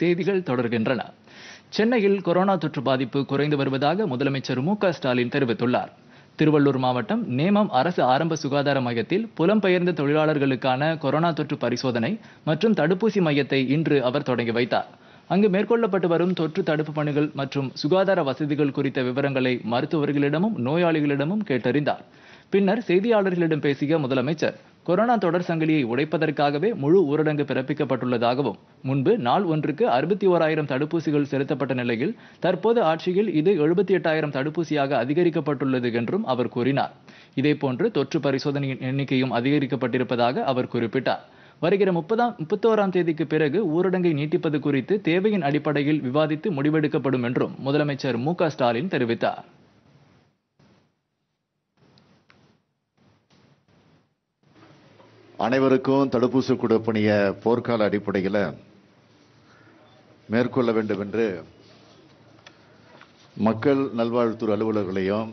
செய்திகள் தொடர்கின்றன சென்னையில் கொரோனா தொற்று பாதிப்பு குறைந்து வருவதாக முதலமைச்சர் மு ஸ்டாலின் தெரிவித்துள்ளார் திருவள்ளூர் மாவட்டம் நேமம் அரசு ஆரம்ப சுகாதார மையத்தில் புலம்பெயர்ந்த தொழிலாளர்களுக்கான கொரோனா தொற்று பரிசோதனை மற்றும் தடுப்பூசி மையத்தை இன்று அவர் தொடங்கி வைத்தார் அங்கு மேற்கொள்ளப்பட்டு வரும் தொற்று தடுப்பு பணிகள் மற்றும் சுகாதார வசதிகள் குறித்த விவரங்களை மருத்துவர்களிடமும் நோயாளிகளிடமும் கேட்டறிந்தார் பின்னர் செய்தியாளர்களிடம் பேசிய முதலமைச்சர் கொரோனா தொடர் சங்கிலியை உடைப்பதற்காகவே முழு ஊரடங்கு பிறப்பிக்கப்பட்டுள்ளதாகவும் முன்பு நாள் ஒன்றுக்கு அறுபத்தி ஓராயிரம் தடுப்பூசிகள் செலுத்தப்பட்ட நிலையில் தற்போது ஆட்சியில் இது எழுபத்தி எட்டாயிரம் தடுப்பூசியாக அதிகரிக்கப்பட்டுள்ளது என்றும் அவர் கூறினார் இதேபோன்று தொற்று பரிசோதனையின் எண்ணிக்கையும் அதிகரிக்கப்பட்டிருப்பதாக அவர் குறிப்பிட்டார் வருகிற முப்பதாம் முப்பத்தோராம் தேதிக்கு பிறகு ஊரடங்கை நீட்டிப்பது குறித்து தேவையின் அடிப்படையில் விவாதித்து முடிவெடுக்கப்படும் என்றும் முதலமைச்சர் மு ஸ்டாலின் தெரிவித்தார் அனைவருக்கும் தடுப்பூசி கொடுப்பணிய போர்க்கால அடிப்படையில் மேற்கொள்ள வேண்டும் என்று மக்கள் நல்வாழ்வுத்துறை அலுவலர்களையும்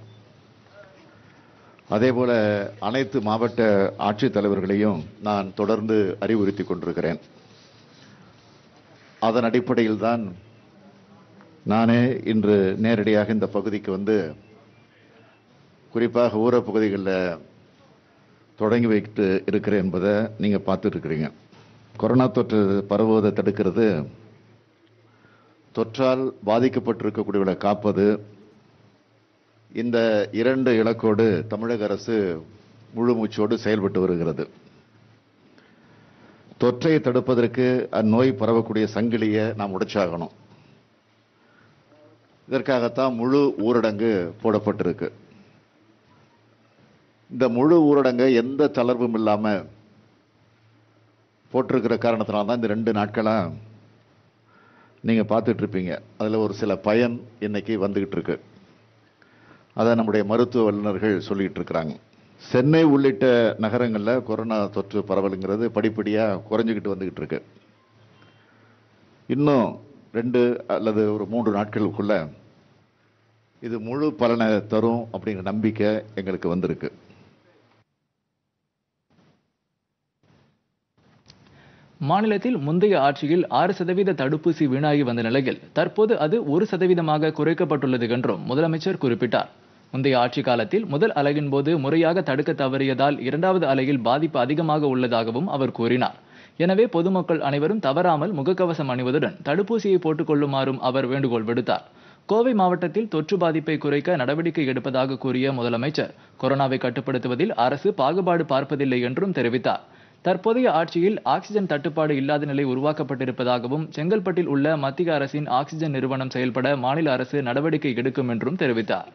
அதேபோல அனைத்து மாவட்ட ஆட்சித்தலைவர்களையும் நான் தொடர்ந்து அறிவுறுத்தி கொண்டிருக்கிறேன் அதன் அடிப்படையில் தான் நானே இன்று நேரடியாக இந்த பகுதிக்கு வந்து குறிப்பாக ஊரப்பகுதிகளில் தொடங்கி வைத்து இருக்கிறேன் என்பதை நீங்கள் பார்த்துட்ருக்குறீங்க கொரோனா தொற்று பரவுவதை தடுக்கிறது தொற்றால் பாதிக்கப்பட்டிருக்கக்கூடியவர்களை காப்பது இந்த இரண்டு இலக்கோடு தமிழக அரசு முழு மூச்சோடு செயல்பட்டு வருகிறது தொற்றை தடுப்பதற்கு அந்நோய் பரவக்கூடிய சங்கிலியை நாம் உடைச்சாகணும் இதற்காகத்தான் முழு ஊரடங்கு போடப்பட்டிருக்கு இந்த முழு ஊரடங்கை எந்த தளர்வும் இல்லாமல் போட்டிருக்கிற காரணத்தினால தான் இந்த ரெண்டு நாட்களாக நீங்கள் பார்த்துட்ருப்பீங்க அதில் ஒரு சில பயன் இன்றைக்கி வந்துக்கிட்டு இருக்கு அதை நம்முடைய மருத்துவ வல்லுநர்கள் சொல்லிகிட்டு இருக்கிறாங்க சென்னை உள்ளிட்ட நகரங்களில் கொரோனா தொற்று பரவலுங்கிறது படிப்படியாக குறைஞ்சிக்கிட்டு வந்துக்கிட்டு இருக்கு இன்னும் ரெண்டு அல்லது ஒரு மூன்று நாட்களுக்குள்ள இது முழு பலனை தரும் அப்படிங்கிற நம்பிக்கை எங்களுக்கு வந்திருக்கு மாநிலத்தில் முந்தைய ஆட்சியில் ஆறு சதவீத தடுப்பூசி வீணாகி வந்த நிலையில் தற்போது அது ஒரு சதவீதமாக குறைக்கப்பட்டுள்ளது என்றும் முதலமைச்சர் குறிப்பிட்டார் முந்தைய ஆட்சி காலத்தில் முதல் அலையின் போது முறையாக தடுக்க தவறியதால் இரண்டாவது அலையில் பாதிப்பு அதிகமாக உள்ளதாகவும் அவர் கூறினார் எனவே பொதுமக்கள் அனைவரும் தவறாமல் முகக்கவசம் அணிவதுடன் தடுப்பூசியை போட்டுக்கொள்ளுமாறும் அவர் வேண்டுகோள் விடுத்தார் கோவை மாவட்டத்தில் தொற்று பாதிப்பை குறைக்க நடவடிக்கை எடுப்பதாக கூறிய முதலமைச்சர் கொரோனாவை கட்டுப்படுத்துவதில் அரசு பாகுபாடு பார்ப்பதில்லை என்றும் தெரிவித்தார் தற்போதைய ஆட்சியில் ஆக்சிஜன் தட்டுப்பாடு இல்லாத நிலை உருவாக்கப்பட்டிருப்பதாகவும் செங்கல்பட்டில் உள்ள மத்திய அரசின் ஆக்சிஜன் நிறுவனம் செயல்பட மாநில அரசு நடவடிக்கை எடுக்கும் என்றும் தெரிவித்தார்